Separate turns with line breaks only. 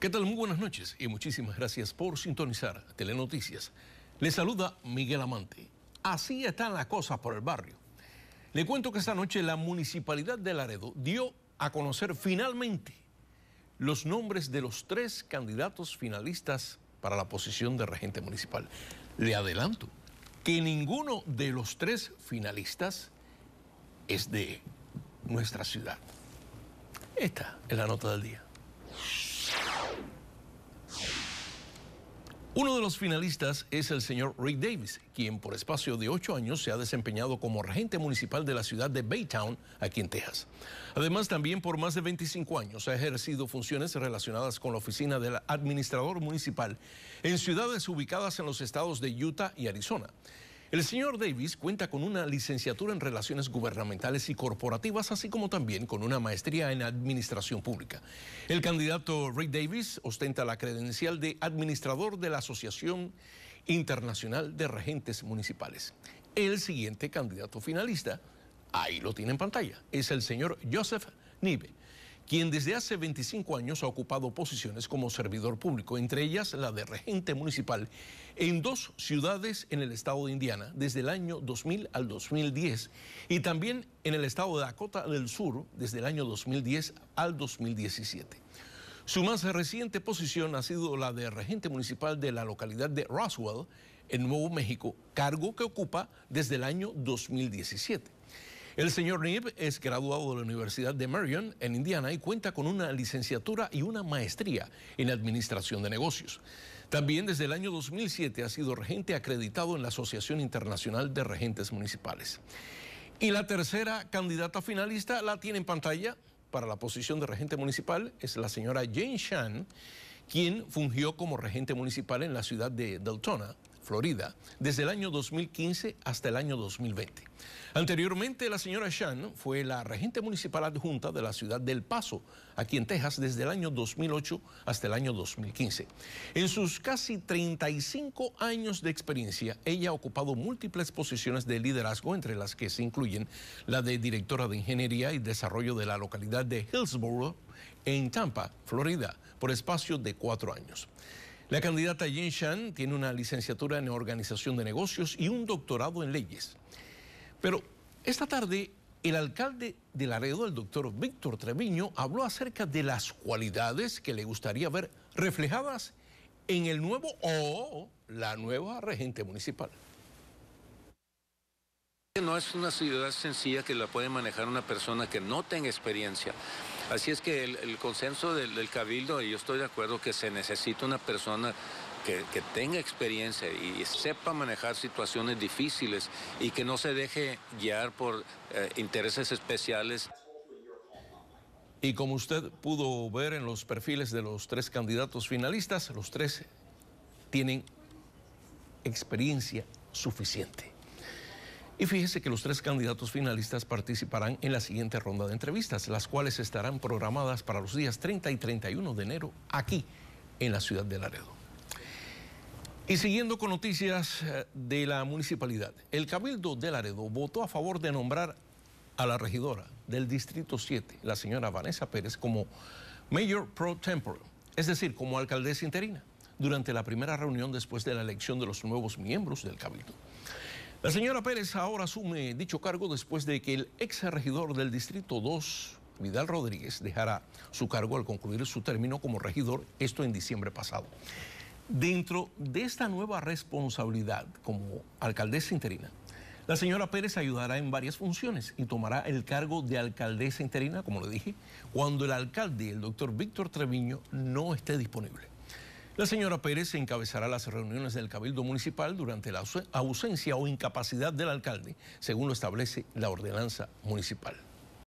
¿Qué tal? Muy buenas noches y muchísimas gracias por sintonizar Telenoticias. Le saluda Miguel Amante. Así está la cosa por el barrio. Le cuento que esta noche la municipalidad de Laredo dio a conocer finalmente los nombres de los tres candidatos finalistas para la posición de regente municipal. Le adelanto que ninguno de los tres finalistas es de nuestra ciudad. Esta es la nota del día. Uno de los finalistas es el señor Rick Davis, quien por espacio de ocho años se ha desempeñado como regente municipal de la ciudad de Baytown, aquí en Texas. Además, también por más de 25 años ha ejercido funciones relacionadas con la oficina del administrador municipal en ciudades ubicadas en los estados de Utah y Arizona. El señor Davis cuenta con una licenciatura en Relaciones Gubernamentales y Corporativas, así como también con una maestría en Administración Pública. El candidato Rick Davis ostenta la credencial de administrador de la Asociación Internacional de Regentes Municipales. El siguiente candidato finalista, ahí lo tiene en pantalla, es el señor Joseph Nive quien desde hace 25 años ha ocupado posiciones como servidor público, entre ellas la de regente municipal en dos ciudades en el estado de Indiana desde el año 2000 al 2010 y también en el estado de Dakota del Sur desde el año 2010 al 2017. Su más reciente posición ha sido la de regente municipal de la localidad de Roswell, en Nuevo México, cargo que ocupa desde el año 2017. El señor Nib es graduado de la Universidad de Marion en Indiana y cuenta con una licenciatura y una maestría en Administración de Negocios. También desde el año 2007 ha sido regente acreditado en la Asociación Internacional de Regentes Municipales. Y la tercera candidata finalista la tiene en pantalla para la posición de regente municipal, es la señora Jane Shan, quien fungió como regente municipal en la ciudad de Daltona. Florida, desde el año 2015 hasta el año 2020. Anteriormente, la señora Shan fue la regente municipal adjunta de la ciudad del Paso, aquí en Texas, desde el año 2008 hasta el año 2015. En sus casi 35 años de experiencia, ella ha ocupado múltiples posiciones de liderazgo, entre las que se incluyen la de directora de Ingeniería y Desarrollo de la localidad de Hillsborough, en Tampa, Florida, por espacio de cuatro años. La candidata Yin Shan tiene una licenciatura en organización de negocios y un doctorado en leyes. Pero esta tarde el alcalde de Laredo, el doctor Víctor Treviño, habló acerca de las cualidades que le gustaría ver reflejadas en el nuevo o la nueva regente municipal. No es una ciudad sencilla que la puede manejar una persona que no tenga experiencia. Así es que el, consenso del, cabildo, y yo estoy de acuerdo que se necesita una persona que, tenga experiencia y sepa manejar situaciones difíciles y que no se deje guiar por eh, intereses especiales. Y como usted pudo ver en los perfiles de los tres candidatos finalistas, los tres tienen experiencia suficiente. Y fíjese que los tres candidatos finalistas participarán en la siguiente ronda de entrevistas, las cuales estarán programadas para los días 30 y 31 de enero aquí en la ciudad de Laredo. Y siguiendo con noticias eh, de la municipalidad, el Cabildo de Laredo votó a favor de nombrar a la regidora del Distrito 7, la señora Vanessa Pérez, como Mayor Pro Tempore, es decir, como alcaldesa interina, durante la primera reunión después de la elección de los nuevos miembros del Cabildo. La señora Pérez ahora asume dicho cargo después de que el ex regidor del Distrito 2, Vidal Rodríguez, dejará su cargo al concluir su término como regidor, esto en diciembre pasado. Dentro de esta nueva responsabilidad como alcaldesa interina, la señora Pérez ayudará en varias funciones y tomará el cargo de alcaldesa interina, como le dije, cuando el alcalde, el doctor Víctor Treviño, no esté disponible. La señora Pérez encabezará las reuniones del Cabildo Municipal durante la ausencia o incapacidad del alcalde, según lo establece la ordenanza municipal.